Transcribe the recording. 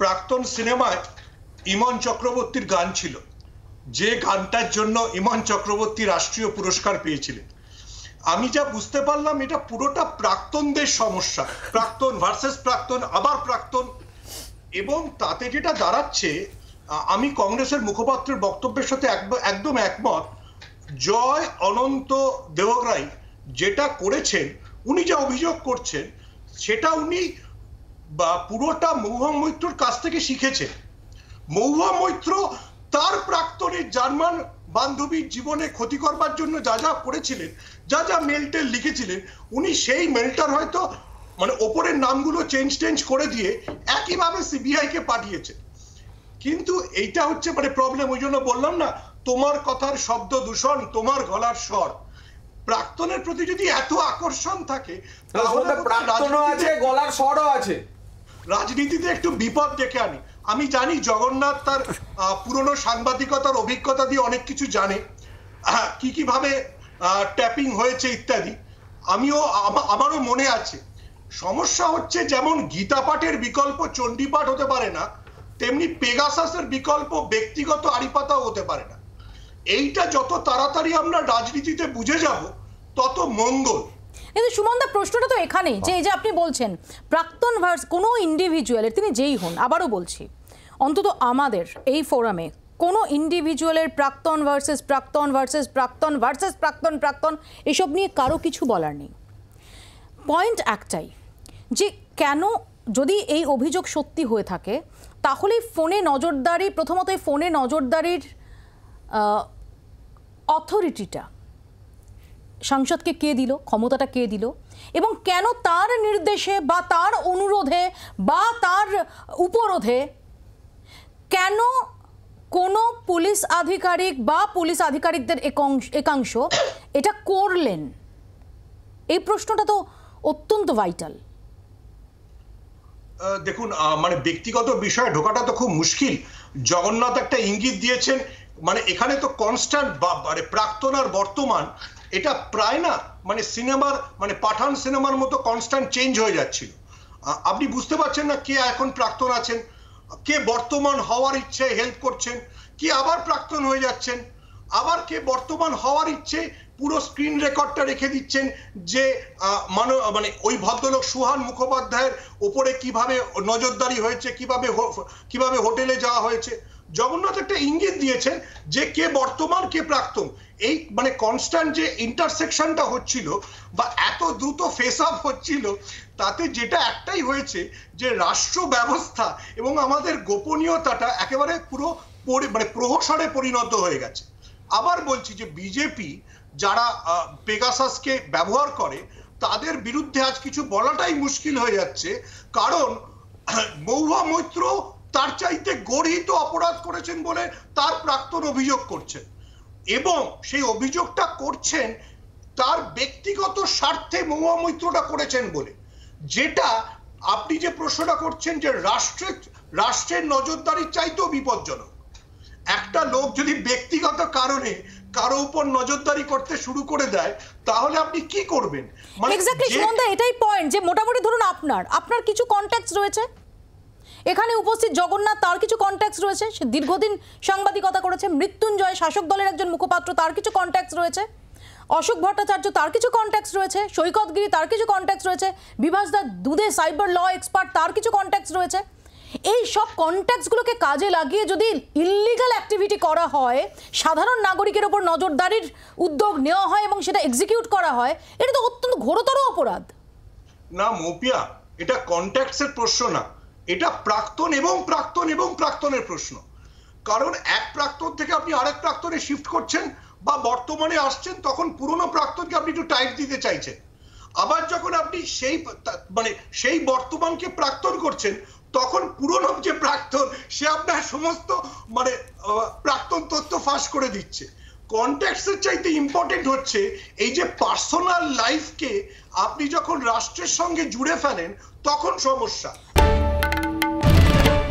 প্রাক্তন সিনেমায় ইমন চক্রবর্তীর গান ছিল যে গানটার জন্য ইমন চক্রবর্তী রাষ্ট্রীয় পুরস্কার পেয়েছিলেন আমি যা বুঝতে পারলাম এটা পুরোটা প্রাক্তনদের সমস্যা প্রাক্তন ভার্সেস প্রাক্তন আবার প্রাক্তন এবং তাতে যেটা দাঁড়াচ্ছে আমি কংগ্রেসের মুখপাত্রের বক্তব্যের সাথে একদম একমত জয় অনন্ত দেওগ্রাই যেটা করেছেন উনি যা অভিযোগ করছেন সেটা উনি বা পুরোটা মৌহা মৈত্রর কাছ থেকে শিখেছে মৌহা মৈত্র তার প্রাক্তনী জার্মান বান্ধবীর জীবনে ক্ষতি করবার জন্য যা যা করেছিলেন যা যা মেলটেল লিখেছিলেন উনি সেই মেলটার হয়তো মানে ওপরের নামগুলো চেঞ্জ টেঞ্জ করে দিয়ে একইভাবে সিবিআই কে পাঠিয়েছে কিন্তু এইটা হচ্ছে মানে প্রবলেম ওই জন্য বললাম না তোমার কথার শব্দ দূষণ তোমার গলার স্বর প্রাক্তনের প্রতি যদি এত আকর্ষণ থাকে তাহলে আছে গলার স্বরও আছে রাজনীতিতে একটু বিপদ ডেকে আনি আমি জানি জগন্নাথ তার পুরনো সাংবাদিকতার অভিজ্ঞতা দিয়ে অনেক কিছু জানে কি কিভাবে ট্যাপিং হয়েছে ইত্যাদি আমিও আমারও মনে আছে সমস্যা হচ্ছে যেমন গীতা পাঠের বিকল্প চণ্ডী পাঠ হতে পারে না তেমনি পেগাসাসের বিকল্প ব্যক্তিগত আড়িপাতাও হতে পারে না এইটা যত তাড়াতাড়ি আমরা রাজনীতিতে বুঝে যাব তত মঙ্গল কিন্তু সুমনদা প্রশ্নটা তো এখানেই যে এই যে আপনি বলছেন প্রাক্তন ভার্স কোনো ইন্ডিভিজুয়ালের তিনি যেই হন আবারও বলছি অন্তত আমাদের এই ফোরামে কোনো ইন্ডিভিজুয়ালের প্রাক্তন ভার্সেস প্রাক্তন ভার্সেস প্রাক্তন ভার্সেস প্রাক্তন প্রাক্তন এসব নিয়ে কারো কিছু বলার নেই পয়েন্ট একটাই যে কেন যদি এই অভিযোগ সত্যি হয়ে থাকে তাহলে ফোনে নজরদারি প্রথমত ফোনে নজরদারির অথরিটিটা সাংসদকে কে দিল ক্ষমতাটা কে দিল এবং কেন তার নির্দেশে বা তার অনুরোধে বা তার উপরোধে কেন কোনো পুলিশ আধিকারিক বা পুলিশ আধিকারিকদের একাংশ এটা করলেন এই প্রশ্নটা তো অত্যন্ত ভাইটাল দেখুন মানে ব্যক্তিগত বিষয়ে ঢোকাটা তো খুব মুশকিল জগন্নাথ একটা ইঙ্গিত দিয়েছেন মানে এখানে তো কনস্ট্যান্ট মানে প্রাক্তন আর বর্তমান এটা প্রায় না মানে সিনেমার মানে পাঠান সিনেমার মতো কনস্ট্যান্ট চেঞ্জ হয়ে যাচ্ছিল আপনি বুঝতে পারছেন না কে এখন প্রাক্তন আছেন কে বর্তমান হওয়ার ইচ্ছে হেল্প করছেন কে আবার প্রাক্তন হয়ে যাচ্ছেন আবার কে বর্তমান হওয়ার ইচ্ছে পুরো স্ক্রিন রেকর্ডটা রেখে দিচ্ছেন যে মান মানে ওই ভদ্রলোক সুহান মুখোপাধ্যায়ের ওপরে কিভাবে নজরদারি হয়েছে কিভাবে কিভাবে হোটেলে যাওয়া হয়েছে জগন্নাথ একটা ইঙ্গিত দিয়েছেন যে কে বর্তমান কে প্রাক্তন এই মানে কনস্ট্যান্ট যে ইন্টারসেকশনটা হচ্ছিল বা এত দ্রুত ফেস আপ হচ্ছিল তাতে যেটা একটাই হয়েছে যে রাষ্ট্র ব্যবস্থা এবং আমাদের গোপনীয়তাটা একেবারে পুরো মানে প্রহসনে পরিণত হয়ে গেছে আবার বলছি যে বিজেপি যারা পেগাসাসকে ব্যবহার করে তাদের বিরুদ্ধে আজ কিছু বলাটাই মুশকিল হয়ে যাচ্ছে কারণ মৌভা মৈত্র তার চাইতে গরহিত অপরাধ করেছেন বলে তার প্রাক্তন অভিযোগ করছেন এবং সেই অভিযোগটা করছেন তার ব্যক্তিগত স্বার্থে মহুয়া মৈত্রটা করেছেন বলে যেটা আপনি যে প্রশ্নটা করছেন যে রাষ্ট্রের রাষ্ট্রের নজরদারির চাইতেও বিপজ্জনক একটা লোক যদি ব্যক্তিগত কারণে কারো উপর নজরদারি করতে শুরু করে দেয় তাহলে আপনি কি করবেন মানে এক্স্যাক্টলি সুমনদা এটাই পয়েন্ট যে মোটামুটি ধরুন আপনার আপনার কিছু কন্ট্যাক্টস রয়েছে এখানে উপস্থিত জগন্নাথ তার কিছু কন্ট্যাক্টস রয়েছে সে দীর্ঘদিন সাংবাদিকতা করেছে মৃত্যুঞ্জয় শাসক দলের একজন মুখপাত্র তার কিছু কন্ট্যাক্টস রয়েছে অশোক ভট্টাচার্য তার কিছু কন্ট্যাক্টস রয়েছে সৈকত গিরি তার কিছু কন্ট্যাক্টস রয়েছে বিভাস দা দুধে সাইবার ল এক্সপার্ট তার কিছু কন্ট্যাক্টস রয়েছে এই সব কন্ট্যাক্টসগুলোকে কাজে লাগিয়ে যদি ইলিগাল অ্যাক্টিভিটি করা হয় সাধারণ নাগরিকের ওপর নজরদারির উদ্যোগ নেওয়া হয় এবং সেটা এক্সিকিউট করা হয় এটা তো অত্যন্ত ঘোরতর অপরাধ না মোপিয়া এটা কন্ট্যাক্টসের প্রশ্ন না এটা প্রাক্তন এবং প্রাক্তন এবং প্রাক্তনের প্রশ্ন কারণ এক প্রাক্তন থেকে আপনি আরেক প্রাক্তনে শিফট করছেন বা বর্তমানে আসছেন তখন পুরনো প্রাক্তনকে আপনি একটু টাইট দিতে চাইছেন আবার যখন আপনি সেই মানে সেই বর্তমানকে প্রাক্তন করছেন তখন পুরনো যে প্রাক্তন সে আপনার সমস্ত মানে প্রাক্তন তথ্য ফাঁস করে দিচ্ছে কন্ট্যাক্টসের চাইতে ইম্পর্টেন্ট হচ্ছে এই যে পার্সোনাল লাইফকে আপনি যখন রাষ্ট্রের সঙ্গে জুড়ে ফেলেন তখন সমস্যা